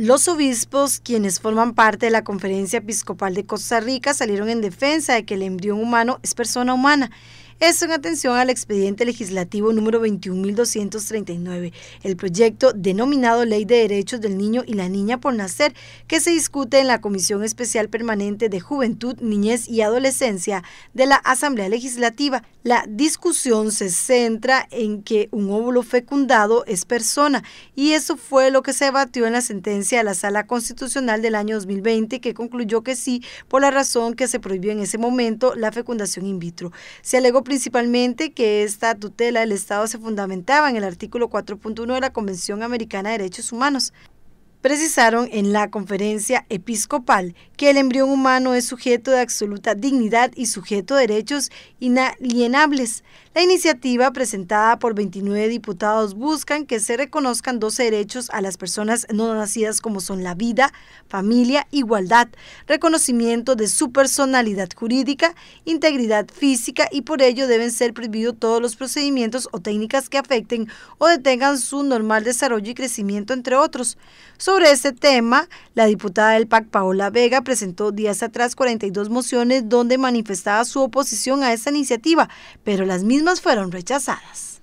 Los obispos, quienes forman parte de la Conferencia Episcopal de Costa Rica, salieron en defensa de que el embrión humano es persona humana es en atención al expediente legislativo número 21.239, el proyecto denominado Ley de Derechos del Niño y la Niña por Nacer, que se discute en la Comisión Especial Permanente de Juventud, Niñez y Adolescencia de la Asamblea Legislativa. La discusión se centra en que un óvulo fecundado es persona y eso fue lo que se debatió en la sentencia de la Sala Constitucional del año 2020 que concluyó que sí por la razón que se prohibió en ese momento la fecundación in vitro. Se alegó principalmente que esta tutela del Estado se fundamentaba en el artículo 4.1 de la Convención Americana de Derechos Humanos, Precisaron en la conferencia episcopal que el embrión humano es sujeto de absoluta dignidad y sujeto de derechos inalienables. La iniciativa presentada por 29 diputados buscan que se reconozcan 12 derechos a las personas no nacidas como son la vida, familia, igualdad, reconocimiento de su personalidad jurídica, integridad física y por ello deben ser prohibidos todos los procedimientos o técnicas que afecten o detengan su normal desarrollo y crecimiento, entre otros. Sobre este tema, la diputada del PAC Paola Vega presentó días atrás 42 mociones donde manifestaba su oposición a esta iniciativa, pero las mismas fueron rechazadas.